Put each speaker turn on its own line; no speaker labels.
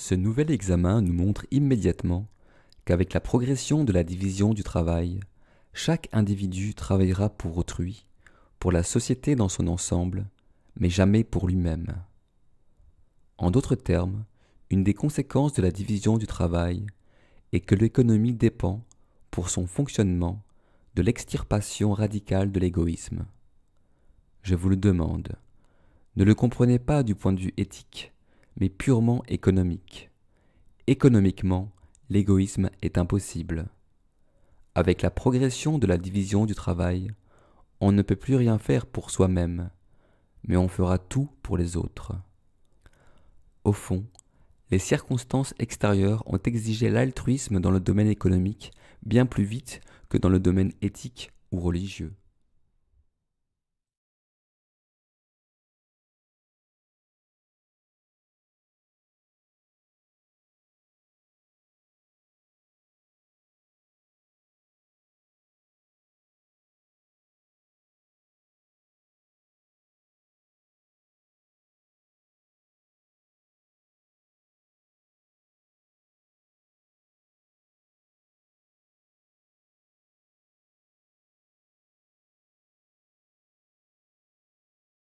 Ce nouvel examen nous montre immédiatement qu'avec la progression de la division du travail, chaque individu travaillera pour autrui, pour la société dans son ensemble, mais jamais pour lui-même. En d'autres termes, une des conséquences de la division du travail est que l'économie dépend, pour son fonctionnement, de l'extirpation radicale de l'égoïsme. Je vous le demande, ne le comprenez pas du point de vue éthique, mais purement économique. Économiquement, l'égoïsme est impossible. Avec la progression de la division du travail, on ne peut plus rien faire pour soi-même, mais on fera tout pour les autres. Au fond, les circonstances extérieures ont exigé l'altruisme dans le domaine économique bien plus vite que dans le domaine éthique ou religieux.